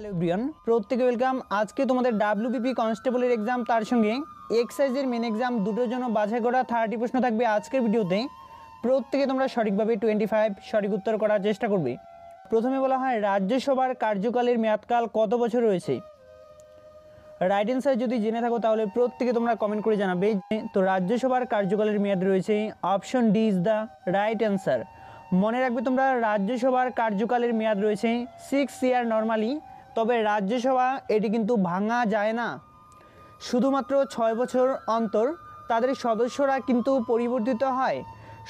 hello Brian প্রত্যেকে welcome আজকে তোমাদের ডাব্লিউবিপি কনস্টেবলের এক্সাম তার সঙ্গে এক্সাইজের মেন এক্সাম দুটোর জন্য বাছাই করা থার্টি প্রশ্ন থাকবে আজকের ভিডিওতে প্রত্যেকে তোমরা সঠিকভাবে টোয়েন্টি ফাইভ সঠিক উত্তর করার চেষ্টা করবে প্রথমে বলা হয় রাজ্যসভার কার্যকালের মেয়াদকাল কত বছর রয়েছে রাইট অ্যান্সার যদি জেনে থাকো তাহলে প্রত্যেকে তোমরা কমেন্ট করে জানাবে তো রাজ্যসভার কার্যকালের মেয়াদ রয়েছে option D is the right answer মনে রাখবে তোমরা রাজ্যসভার কার্যকালের মেয়াদ রয়েছে সিক্স ইয়ার নর্মালি তবে রাজ্যসভা এটি কিন্তু ভাঙা যায় না শুধুমাত্র ছয় বছর অন্তর তাদের সদস্যরা কিন্তু পরিবর্তিত হয়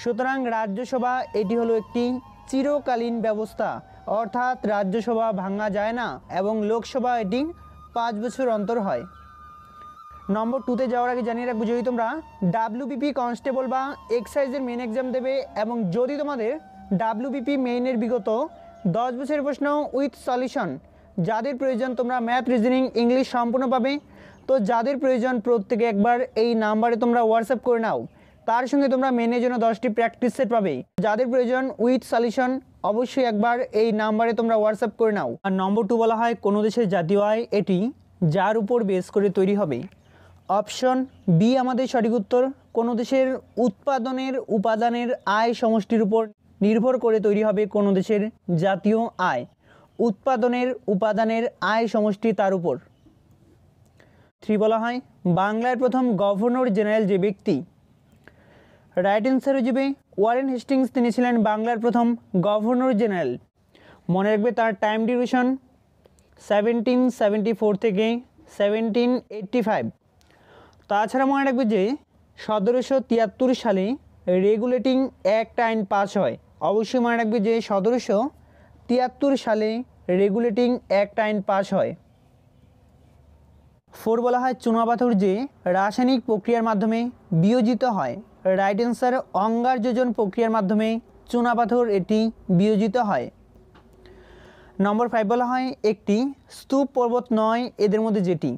সুতরাং রাজ্যসভা এটি হলো একটি চিরকালীন ব্যবস্থা অর্থাৎ রাজ্যসভা ভাঙা যায় না এবং লোকসভা এটি পাঁচ বছর অন্তর হয় নম্বর টুতে যাওয়ার আগে জানিয়ে রাখবো যদি তোমরা ডাব্লিউবিপি কনস্টেবল বা এক্সাইজের মেন এক্সাম দেবে এবং যদি তোমাদের ডাব্লিউবিপি মেইনের বিগত দশ বছরের প্রশ্ন উইথ সলিউশন যাদের প্রয়োজন তোমরা ম্যাথ রিজনিং ইংলিশ সম্পূর্ণ পাবে তো যাদের প্রয়োজন প্রত্যেকে একবার এই নাম্বারে তোমরা হোয়াটসঅ্যাপ করে নাও তার সঙ্গে তোমরা মেনের জন্য দশটি প্র্যাকটিস সেট পাবে যাদের প্রয়োজন উইথ সলিউশন অবশ্যই একবার এই নাম্বারে তোমরা হোয়াটসঅ্যাপ করে নাও আর নম্বর টু বলা হয় কোনো দেশের জাতীয় আয় এটি যার উপর বেস করে তৈরি হবে অপশন বি আমাদের সঠিক উত্তর কোনো দেশের উৎপাদনের উপাদানের আয় সমষ্টির উপর নির্ভর করে তৈরি হবে কোনো দেশের জাতীয় আয় উৎপাদনের উপাদানের আয় সমষ্টি তার উপর থ্রি বলা হয় বাংলার প্রথম গভর্নর জেনারেল যে ব্যক্তি রাইট অ্যান্সার হিসেবে ওয়ারেন হেস্টিংস তিনি ছিলেন বাংলার প্রথম গভর্নর জেনারেল মনে রাখবে তার টাইম ডিউরেশন সেভেন্টিন ফোর থেকে সেভেন্টিন ফাইভ তাছাড়া মনে রাখবে যে সতেরোশো তিয়াত্তর সালে রেগুলেটিং অ্যাক্ট আইন পাস হয় অবশ্যই মনে রাখবে যে সতেরোশো তিয়াত্তর সালে রেগুলেটিং অ্যাক্ট আইন পাশ হয় ফোর বলা হয় চুনাপাথর যে রাসায়নিক প্রক্রিয়ার মাধ্যমে বিয়োজিত হয় রাইট অ্যান্সার যোজন প্রক্রিয়ার মাধ্যমে চুনাপাথর এটি বিয়োজিত হয় নম্বর ফাইভ বলা হয় একটি স্তূপ পর্বত নয় এদের মধ্যে যেটি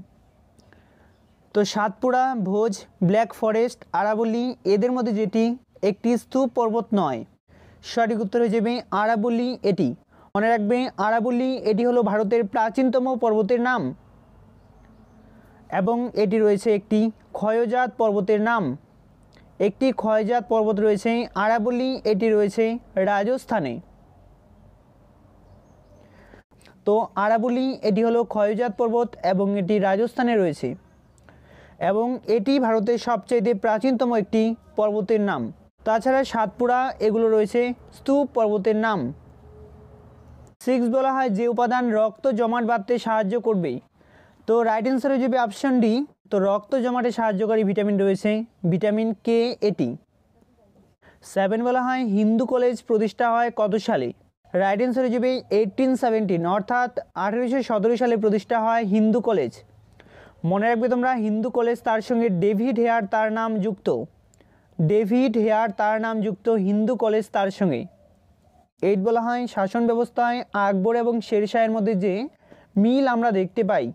তো সাতপুরা ভোজ ব্ল্যাক ফরেস্ট আরাবলি এদের মধ্যে যেটি একটি স্তূপ পর্বত নয় সঠিক উত্তর হয়ে যাবে আরাবলি এটি মনে রাখবেন আরাবলি এটি হলো ভারতের প্রাচীনতম পর্বতের নাম এবং এটি রয়েছে একটি ক্ষয়জাত পর্বতের নাম একটি ক্ষয়জাত পর্বত রয়েছে আরাবলি এটি রয়েছে রাজস্থানে তো আরাবলি এটি হলো ক্ষয়জাত পর্বত এবং এটি রাজস্থানে রয়েছে এবং এটি ভারতের সবচেয়ে প্রাচীনতম একটি পর্বতের নাম তাছাড়া সাতপুরা এগুলো রয়েছে স্তূপ পর্বতের নাম সিক্স বলা হয় যে উপাদান রক্ত জমাট বাঁধতে সাহায্য করবে তো রাইট অ্যান্সার হয়ে যাবে অপশান ডি তো রক্ত জমাটে সাহায্যকারী ভিটামিন রয়েছে ভিটামিন কে এটি সেভেন বলা হয় হিন্দু কলেজ প্রতিষ্ঠা হয় কত সালে রাইট অ্যান্সার হয়ে যাবে এইটিন সেভেন্টিন অর্থাৎ আঠেরোশো সতেরো সালে প্রতিষ্ঠা হয় হিন্দু কলেজ মনে রাখবে তোমরা হিন্দু কলেজ তার সঙ্গে ডেভিড হেয়ার তার নাম যুক্ত ডেভিড হেয়ার তার নাম যুক্ত হিন্দু কলেজ তার সঙ্গে এইট বলা হয় শাসন ব্যবস্থায় আকবর এবং শেরশাহের মধ্যে যে মিল আমরা দেখতে পাই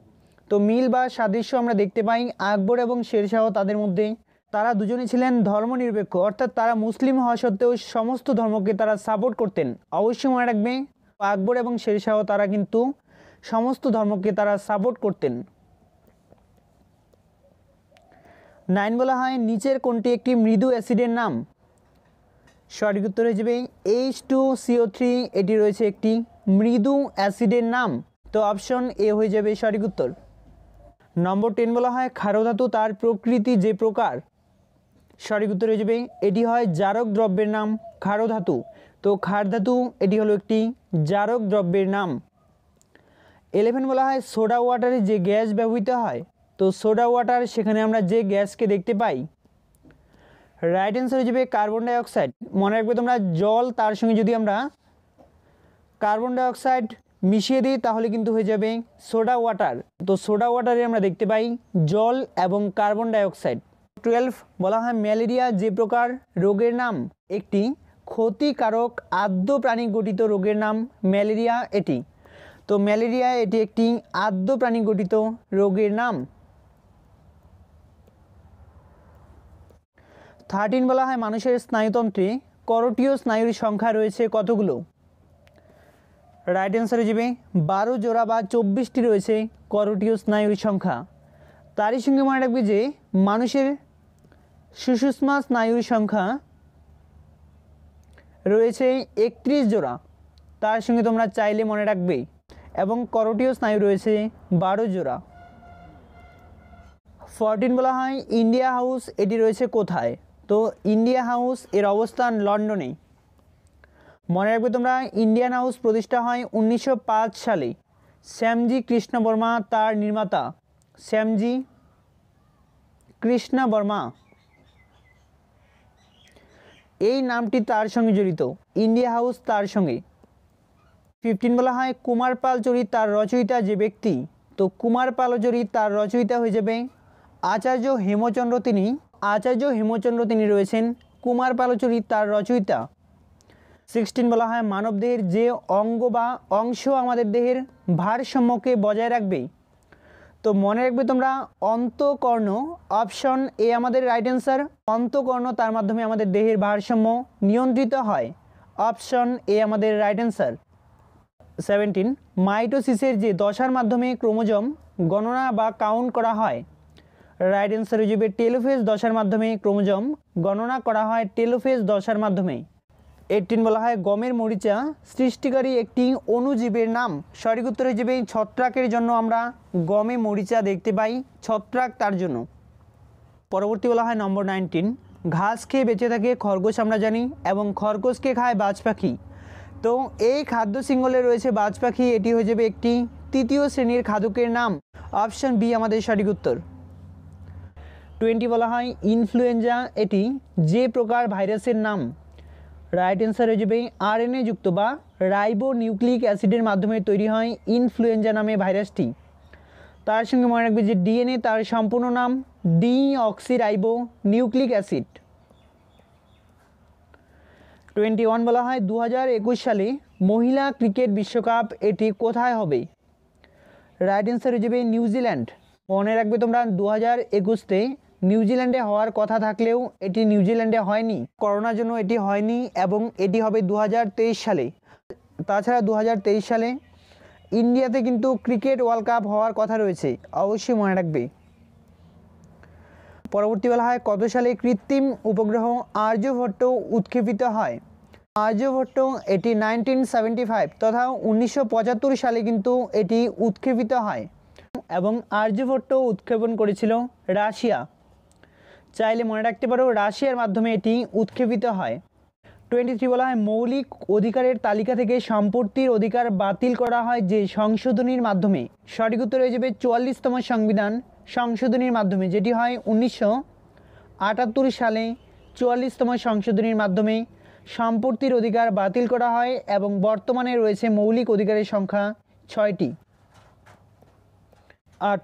তো মিল বা সাদৃশ্য আমরা দেখতে পাই আকবর এবং শের শাহ তাদের মধ্যে তারা দুজনে ছিলেন ধর্মনিরপেক্ষ অর্থাৎ তারা মুসলিম হওয়া সত্ত্বেও সমস্ত ধর্মকে তারা সাপোর্ট করতেন অবশ্যই মনে রাখবে আকবর এবং শের শাহ তারা কিন্তু সমস্ত ধর্মকে তারা সাপোর্ট করতেন নাইন বলা হয় নিচের কোনটি একটি মৃদু অ্যাসিডের নাম সঠিক উত্তর হয়ে যাবে এইচ টু সিও থ্রি এটি রয়েছে একটি মৃদু অ্যাসিডের নাম তো অপশন এ হয়ে যাবে সঠিক উত্তর নম্বর টেন বলা হয় খারধাতু তার প্রকৃতি যে প্রকার সঠিক উত্তর হয়ে যাবে এটি হয় জারক দ্রব্যের নাম খারধাতু তো খারধাতু এটি হলো একটি জারক দ্রব্যের নাম এলেভেন বলা হয় সোডা ওয়াটারে যে গ্যাস ব্যবহৃত হয় তো সোডা ওয়াটার সেখানে আমরা যে গ্যাসকে দেখতে পাই রাইট অ্যান্সার হয়ে যাবে কার্বন ডাইঅক্সাইড মনে রাখবে তোমরা জল তার সঙ্গে যদি আমরা কার্বন ডাইঅক্সাইড মিশিয়ে দিই তাহলে কিন্তু হয়ে যাবে সোডা ওয়াটার তো সোডা ওয়াটারে আমরা দেখতে পাই জল এবং কার্বন ডাইঅক্সাইড টুয়েলভ বলা হয় ম্যালেরিয়া যে প্রকার রোগের নাম একটি ক্ষতিকারক আদ্য প্রাণী গঠিত রোগের নাম ম্যালেরিয়া এটি তো ম্যালেরিয়া এটি একটি আদ্য প্রাণী গঠিত রোগের নাম থার্টিন বলা হয় মানুষের স্নায়ুতন্ত্রে করটীয় স্নায়ুর সংখ্যা রয়েছে কতগুলো রাইট অ্যান্সার হিসেবে বারো জোড়া বা চব্বিশটি রয়েছে করটীয় স্নায়ুর সংখ্যা তারই সঙ্গে মনে রাখবে যে মানুষের সুষুষ্মা স্নায়ুর সংখ্যা রয়েছে একত্রিশ জোড়া তার সঙ্গে তোমরা চাইলে মনে রাখবে এবং করটীয় স্নায়ু রয়েছে বারো জোড়া ফরটিন বলা হয় ইন্ডিয়া হাউস এটি রয়েছে কোথায় তো ইন্ডিয়া হাউস এর অবস্থান লন্ডনে মনে রাখবে তোমরা ইন্ডিয়ান হাউস প্রতিষ্ঠা হয় উনিশশো সালে শ্যামজি কৃষ্ণ বর্মা তার নির্মাতা শ্যামজি কৃষ্ণ বর্মা এই নামটি তার সঙ্গে জড়িত ইন্ডিয়া হাউস তার সঙ্গে ফিফটিন বলা হয় কুমার পাল চরী তার রচয়িতা যে ব্যক্তি তো কুমার পালচুরি তার রচয়িতা হয়ে যাবে আচার্য হেমচন্দ্র তিনি আচার্য হেমচন্দ্র তিনি রয়েছেন কুমার পালচুরি তার রচয়িতা সিক্সটিন বলা হয় মানবদেহের যে অঙ্গ বা অংশ আমাদের দেহের ভারসাম্যকে বজায় রাখবে তো মনে রাখবে তোমরা অন্তকর্ণ অপশন এ আমাদের রাইট অ্যান্সার অন্তকর্ণ তার মাধ্যমে আমাদের দেহের ভারসাম্য নিয়ন্ত্রিত হয় অপশন এ আমাদের রাইট অ্যান্সার সেভেন্টিন মাইটোসিসের যে দশার মাধ্যমে ক্রোমোজম গণনা বা কাউন্ট করা হয় রাইট অ্যান্সার হয়ে যাবে টেলোফেজ দশার মাধ্যমে ক্রোমোজম গণনা করা হয় টেলোফেজ দশার মাধ্যমে এইটিন বলা হয় গমের মরিচা সৃষ্টিকারী একটি অণুজীবের নাম সঠিক উত্তর হয়ে যাবে ছত্রাকের জন্য আমরা গমে মরিচা দেখতে পাই ছত্রাক তার জন্য পরবর্তী বলা হয় নম্বর নাইনটিন ঘাস খেয়ে বেঁচে থাকে খরগোশ আমরা জানি এবং খরগোশকে খায় বাজ পাখি তো এই খাদ্য সিঙ্গলে রয়েছে বাজ পাখি এটি হয়ে যাবে একটি তৃতীয় শ্রেণীর খাদকের নাম অপশান বি আমাদের সঠিক উত্তর টোয়েন্টি বলা হয় ইনফ্লুয়েঞ্জা এটি যে প্রকার ভাইরাসের নাম রাইট অ্যান্সার হয়ে যাবে আর যুক্ত বা রাইবো নিউক্লিক অ্যাসিডের মাধ্যমে তৈরি হয় ইনফ্লুয়েঞ্জা নামে ভাইরাসটি তার সঙ্গে মনে রাখবে যে ডিএনএ তার সম্পূর্ণ নাম deoxyribonucleic acid twenty one বলা হয় দু সালে মহিলা ক্রিকেট বিশ্বকাপ এটি কোথায় হবে রাইট অ্যান্সার হয়ে যাবে নিউজিল্যান্ড মনে রাখবে তোমরা দু হাজার একুশতে নিউজিল্যান্ডে হওয়ার কথা থাকলেও এটি নিউজিল্যান্ডে হয়নি করোনার জন্য এটি হয়নি এবং এটি হবে দু সালে তাছাড়া দু সালে ইন্ডিয়াতে কিন্তু ক্রিকেট ওয়ার্ল্ড কাপ হওয়ার কথা রয়েছে অবশ্যই মনে রাখবে পরবর্তী বলা হয় কত সালে কৃত্রিম উপগ্রহ আর্যভট্ট উৎক্ষেপিত হয় আর্যভট্ট এটি নাইনটিন সেভেন্টি ফাইভ তথা উনিশশো সালে কিন্তু এটি উৎক্ষেপিত হয় এবং আর্যভট্ট উৎক্ষেপণ করেছিল রাশিয়া চাইলে মনে রাখতে পারো রাশিয়ার মাধ্যমে এটি উৎক্ষেপিত হয় টোয়েন্টি থ্রি বলা হয় মৌলিক অধিকারের তালিকা থেকে সম্পত্তির অধিকার বাতিল করা হয় যে সংশোধনীর মাধ্যমে সঠিক উত্তর হয়ে যাবে চুয়াল্লিশতম সংবিধান সংশোধনীর মাধ্যমে যেটি হয় উনিশশো আটাত্তর সালে চুয়াল্লিশতম সংশোধনীর মাধ্যমে সম্পত্তির অধিকার বাতিল করা হয় এবং বর্তমানে রয়েছে মৌলিক অধিকারের সংখ্যা ছয়টি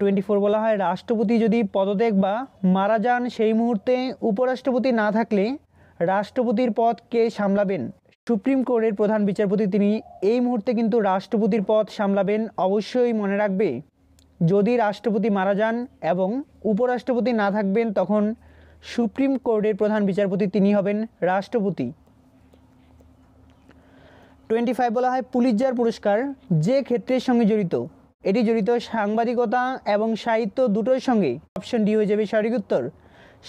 টোয়েন্টি ফোর বলা হয় রাষ্ট্রপতি যদি পদত্যাগ বা মারা যান সেই মুহূর্তে উপরাষ্ট্রপতি না থাকলে রাষ্ট্রপতির পদ কে সামলাবেন সুপ্রিম কোর্টের প্রধান বিচারপতি তিনি এই মুহূর্তে কিন্তু রাষ্ট্রপতির পদ সামলাবেন অবশ্যই মনে রাখবে যদি রাষ্ট্রপতি মারা যান এবং উপরাষ্ট্রপতি না থাকবেন তখন সুপ্রিম কোর্টের প্রধান বিচারপতি তিনি হবেন রাষ্ট্রপতি টোয়েন্টি ফাইভ বলা হয় পুলিশ পুরস্কার যে ক্ষেত্রের সঙ্গে জড়িত এটি জড়িত সাংবাদিকতা এবং সাহিত্য দুটোর সঙ্গে অপশন ডি হয়ে যাবে সঠিক উত্তর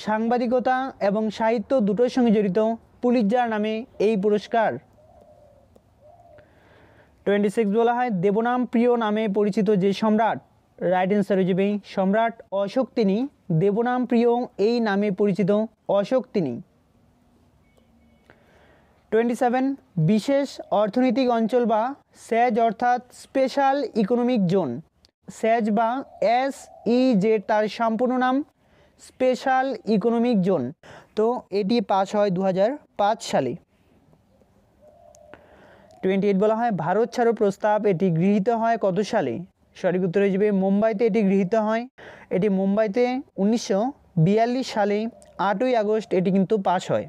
সাংবাদিকতা এবং সাহিত্য দুটোর সঙ্গে জড়িত পুলিৎজার নামে এই পুরস্কার টোয়েন্টি সিক্স বলা হয় দেবনাম প্রিয় নামে পরিচিত যে সম্রাট রাইট অ্যান্সার হয়ে যাবে সম্রাট অশোক তিনি দেবনাম প্রিয় এই নামে পরিচিত অশোক তিনি টোয়েন্টি সেভেন বিশেষ অর্থনৈতিক অঞ্চল বা স্যাজ অর্থাৎ স্পেশাল ইকোনমিক জোন স্যাজ বা এস ই যে তার সম্পূর্ণ নাম স্পেশাল ইকোনমিক জোন তো এটি পাস হয় দু সালে টোয়েন্টি এইট বলা হয় ভারত ছাড়ো প্রস্তাব এটি গৃহীত হয় কত সালে সঠিক উত্তর হিসেবে মুম্বাইতে এটি গৃহীত হয় এটি মুম্বাইতে উনিশশো সালে আটই আগস্ট এটি কিন্তু পাশ হয়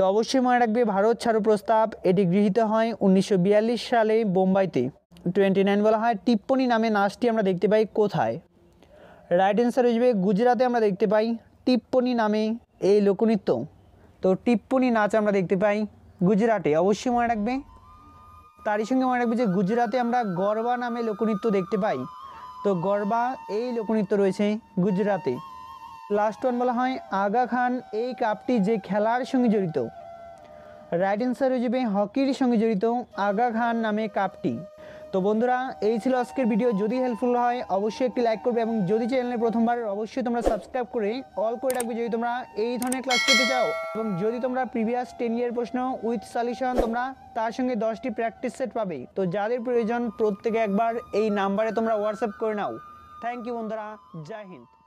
তো অবশ্যই মনে রাখবে ভারত ছাড়ো প্রস্তাব এটি গৃহীত হয় উনিশশো সালে বোম্বাইতে টোয়েন্টি নাইন বলা হয় টিপ্পনি নামে নাচটি আমরা দেখতে পাই কোথায় রাইট অ্যান্সার হয়ে যাবে গুজরাতে আমরা দেখতে পাই টিপ্পনি নামে এই লোকনৃত্য তো টিপ্পনি নাচ আমরা দেখতে পাই গুজরাটে অবশ্যই মনে রাখবে তারই সঙ্গে মনে রাখবে যে গুজরাতে আমরা গরবা নামে লোকনৃত্য দেখতে পাই তো গরবা এই লোকনৃত্য রয়েছে গুজরাতে লাস্ট ওয়ান বলা হয় আগা খান এই কাপটি যে খেলার সঙ্গে জড়িত রাইট অ্যান্সার হয়ে যাবে হকির সঙ্গে জড়িত আগা খান নামে কাপটি তো বন্ধুরা এই ছিল আজকের ভিডিও যদি হেল্পফুল হয় অবশ্যই একটি লাইক করবে এবং যদি চ্যানেলে প্রথমবার অবশ্যই তোমরা সাবস্ক্রাইব করে অল করে রাখবে যদি তোমরা এই ধরনের ক্লাস করতে চাও এবং যদি তোমরা প্রিভিয়াস টেন ইয়ার প্রশ্ন উইথ সলিউশন তোমরা তার সঙ্গে দশটি প্র্যাকটিস সেট পাবে তো যাদের প্রয়োজন প্রত্যেকে একবার এই নাম্বারে তোমরা হোয়াটসঅ্যাপ করে নাও থ্যাংক ইউ বন্ধুরা জয় হিন্দ